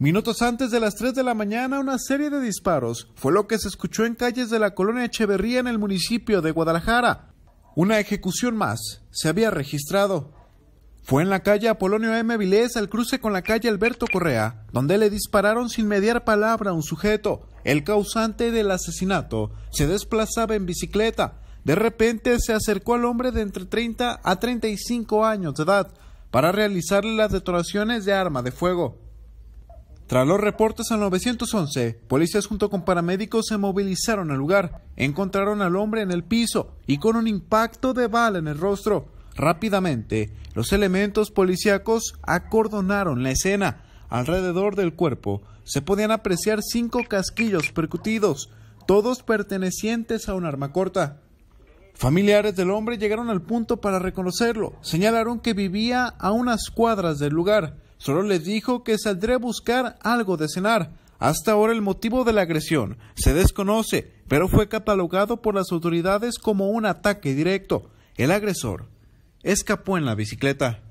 Minutos antes de las 3 de la mañana, una serie de disparos fue lo que se escuchó en calles de la colonia Echeverría en el municipio de Guadalajara. Una ejecución más se había registrado. Fue en la calle Apolonio M. Vilés al cruce con la calle Alberto Correa, donde le dispararon sin mediar palabra a un sujeto. El causante del asesinato se desplazaba en bicicleta. De repente se acercó al hombre de entre 30 a 35 años de edad para realizarle las detonaciones de arma de fuego. Tras los reportes al 911, policías junto con paramédicos se movilizaron al lugar, encontraron al hombre en el piso y con un impacto de bala en el rostro. Rápidamente, los elementos policíacos acordonaron la escena. Alrededor del cuerpo se podían apreciar cinco casquillos percutidos, todos pertenecientes a un arma corta. Familiares del hombre llegaron al punto para reconocerlo. Señalaron que vivía a unas cuadras del lugar Solo le dijo que saldré a buscar algo de cenar. Hasta ahora el motivo de la agresión se desconoce, pero fue catalogado por las autoridades como un ataque directo. El agresor escapó en la bicicleta.